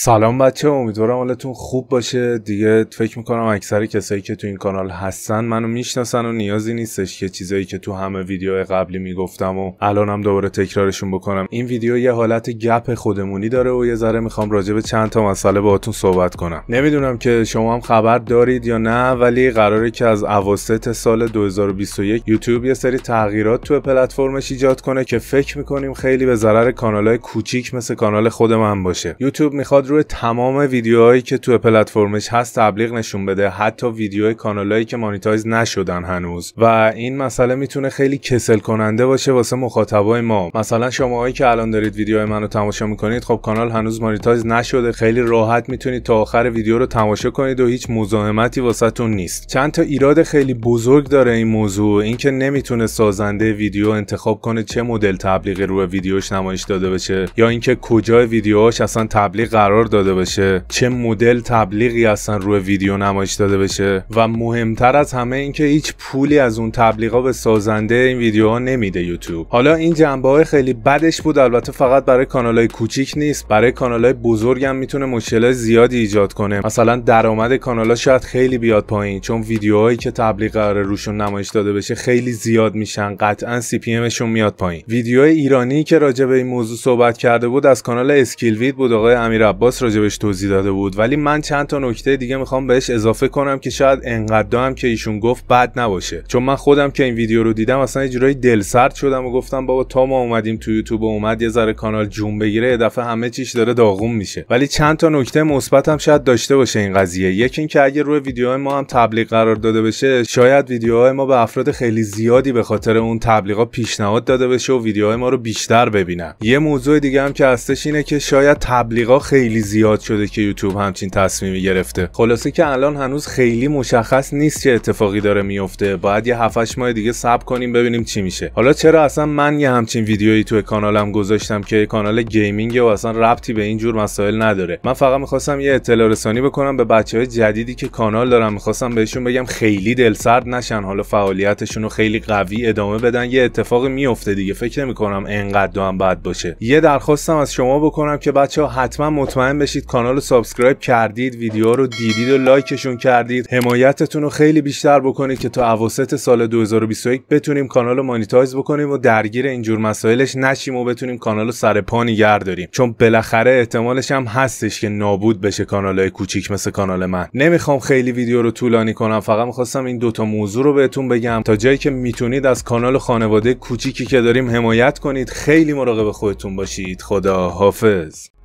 سلام بچه امیدوارم حالتون خوب باشه دیگه فکر میکنم اکثر کسایی که تو این کانال هستن منو میشناسن و نیازی نیستش که چیزایی که تو همه ویدیو قبلی میگفتم و الانم دوباره تکرارشون بکنم این ویدیو یه حالت گپ خودمونی داره و یه ذره میخوام راجع به چند تا مسئله باهاتون صحبت کنم نمیدونم که شما هم خبر دارید یا نه ولی قراره که از اواسط سال 2021 یوتیوب یه سری تغییرات تو پلتفرمش ایجاد کنه که فکر میکنیم خیلی به ضرر کانالهای کوچیک مثل کانال خود من باشه یوتیوب میخواد روی تمام ویدیوهایی که تو پلتفرمش هست تبلیغ نشون بده حتی ویدیو کانالایی که مانیتایز نشدن هنوز و این مسئله میتونه خیلی کسل کننده باشه واسه مخاطبای ما مثلا شماهایی که الان دارید ویدیوهای منو تماشا میکنید خب کانال هنوز مانیتایز نشده خیلی راحت میتونید تا آخر ویدیو رو تماشا کنید و هیچ مزاحمتی واسهتون نیست چند تا ایراد خیلی بزرگ داره این موضوع اینکه نمیتونه سازنده ویدیو انتخاب کنه چه مدل تبلیغی روی ویدیوش نمایش داده بشه یا اینکه کجای ویدیوهاش اصلا تبلیغ قرار قرار داده بشه چه مدل تبلیغی اصلا روی ویدیو نمایش داده بشه و مهمتر از همه اینکه هیچ پولی از اون تبلیغا به سازنده این ویدیوها نمیده یوتیوب حالا این جنبه خیلی بدش بود البته فقط برای کانال های کوچیک نیست برای کانال های بزرگ هم میتونه مشکل زیادی ایجاد کنه مثلا درآمد کانال ها شاید خیلی بیاد پایین چون ویدیوهایی که تبلیغ قرار روشون نمایش داده بشه خیلی زیاد میشن قطعا سی پی امشون میاد پایین ویدیو ایرانی که راجع به این موضوع صحبت کرده بود از کانال اسکیل وید بود آقای امیر عباس راجبش توضیح داده بود ولی من چند تا نکته دیگه میخوام بهش اضافه کنم که شاید انقدر هم که ایشون گفت بد نباشه چون من خودم که این ویدیو رو دیدم اصلا یه جورایی دلسرد شدم و گفتم بابا تا ما اومدیم تو یوتیوب و اومد یه ذره کانال جون بگیره دفعه همه چیش داره داغوم میشه ولی چند تا نکته مثبت هم شاید داشته باشه این قضیه یکی که اگه روی ویدیوهای ما هم تبلیغ قرار داده بشه شاید ویدیوهای ما به افراد خیلی زیادی به خاطر اون تبلیغا پیشنهاد داده بشه و ویدیوهای ما رو بیشتر ببینن یه موضوع دیگه هم که هستش اینه که شاید تبلیغا خیلی زیاد شده که یوتیوب همچین تصمیمی گرفته خلاصه که الان هنوز خیلی مشخص نیست چه اتفاقی داره میفته باید یه 7 ماه دیگه صبر کنیم ببینیم چی میشه حالا چرا اصلا من یه همچین ویدیویی تو کانالم گذاشتم که کانال گیمینگ و اصلا ربطی به این جور مسائل نداره من فقط میخواستم یه اطلاع رسانی بکنم به بچه های جدیدی که کانال دارم میخواستم بهشون بگم خیلی دلسرد نشن حالا فعالیتشون رو خیلی قوی ادامه بدن یه اتفاقی میفته دیگه فکر نمیکنم انقدر هم بد باشه یه درخواستم از شما بکنم که بچه ها حتما مطمئن مطمئن بشید کانال رو سابسکرایب کردید ویدیو رو دیدید و لایکشون کردید حمایتتون رو خیلی بیشتر بکنید که تا اواسط سال 2021 بتونیم کانال رو مانیتایز بکنیم و درگیر اینجور مسائلش نشیم و بتونیم کانال رو سر پا داریم چون بالاخره احتمالش هم هستش که نابود بشه های کوچیک مثل کانال من نمیخوام خیلی ویدیو رو طولانی کنم فقط میخواستم این دوتا موضوع رو بهتون بگم تا جایی که میتونید از کانال خانواده کوچیکی که داریم حمایت کنید خیلی مراقب خودتون باشید خدا حافظ